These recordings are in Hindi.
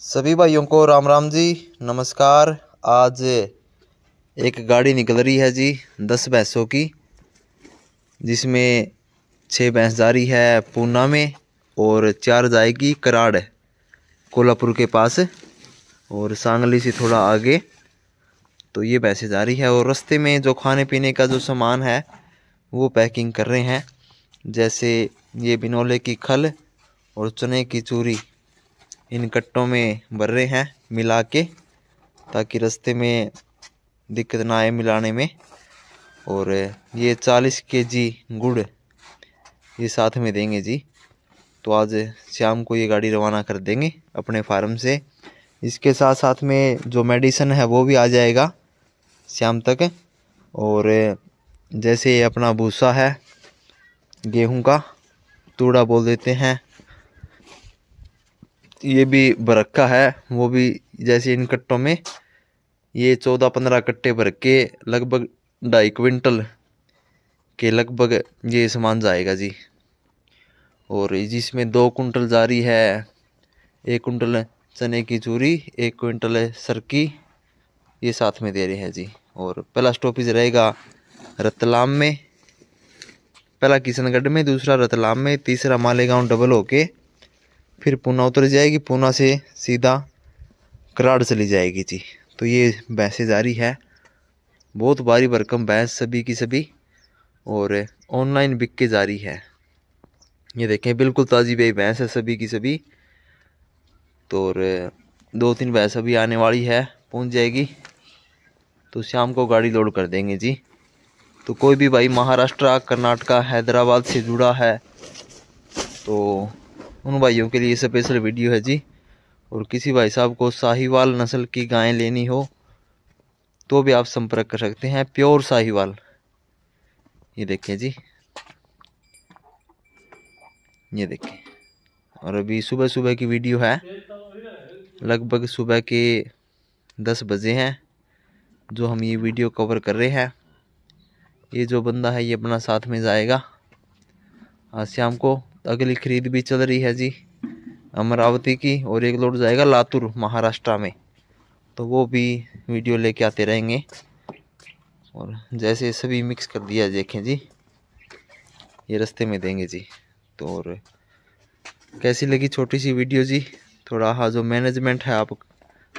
सभी भाइयों को राम राम जी नमस्कार आज एक गाड़ी निकल रही है जी दस भैंसों की जिसमें छः भैंस जा रही है पूना में और चार जाएगी कराड़ कोल्हापुर के पास और सांगली से थोड़ा आगे तो ये भैंसें जा रही है और रास्ते में जो खाने पीने का जो सामान है वो पैकिंग कर रहे हैं जैसे ये बिनोले की खल और चने की चूरी इन कट्टों में भर रहे हैं मिला के ताकि रास्ते में दिक्कत ना आए मिलाने में और ये चालीस के जी गुड़ ये साथ में देंगे जी तो आज शाम को ये गाड़ी रवाना कर देंगे अपने फार्म से इसके साथ साथ में जो मेडिसन है वो भी आ जाएगा शाम तक और जैसे अपना भूसा है गेहूं का तूड़ा बोल देते हैं ये भी भरखा है वो भी जैसे इन कट्टों में ये चौदह पंद्रह कट्टे भर के लगभग ढाई क्विंटल के लगभग ये सामान जाएगा जी और जिसमें दो कुंटल जारी है एक कुंटल चने की चूरी एक क्विंटल सरकी ये साथ में दे रहे हैं जी और पहला स्टॉपेज रहेगा रतलाम में पहला किशनगढ़ में दूसरा रतलाम में तीसरा मालेगांव डबल होके फिर पूना उतर जाएगी पूना से सीधा कराड़ चली जाएगी जी तो ये बैंसे जारी है बहुत भारी भरकम बैंस सभी की सभी और ऑनलाइन बिक के जारी है ये देखें बिल्कुल ताज़ी भाई भैंस है सभी की सभी तो और दो तीन भैंस अभी आने वाली है पहुंच जाएगी तो शाम को गाड़ी लोड कर देंगे जी तो कोई भी भाई महाराष्ट्र कर्नाटका हैदराबाद से जुड़ा है तो उन भाइयों के लिए स्पेशल वीडियो है जी और किसी भाई साहब को साहिवाल नस्ल की गायें लेनी हो तो भी आप संपर्क कर सकते हैं प्योर साहिवाल ये देखें जी ये देखें और अभी सुबह सुबह की वीडियो है लगभग सुबह के दस बजे हैं जो हम ये वीडियो कवर कर रहे हैं ये जो बंदा है ये अपना साथ में जाएगा आज शाम को अगली खरीद भी चल रही है जी अमरावती की और एक लोड जाएगा लातूर महाराष्ट्र में तो वो भी वीडियो लेके आते रहेंगे और जैसे सभी मिक्स कर दिया देखें जी ये रास्ते में देंगे जी तो और कैसी लगी छोटी सी वीडियो जी थोड़ा हाँ जो मैनेजमेंट है आप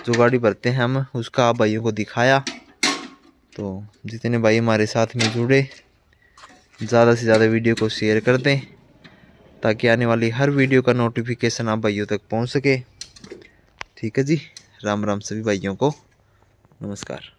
जो गाड़ी भरते हैं हम उसका आप भाइयों को दिखाया तो जितने भाई हमारे साथ में जुड़े ज़्यादा से ज़्यादा वीडियो को शेयर कर दें ताकि आने वाली हर वीडियो का नोटिफिकेशन आप भाइयों तक पहुंच सके ठीक है जी राम राम सभी भाइयों को नमस्कार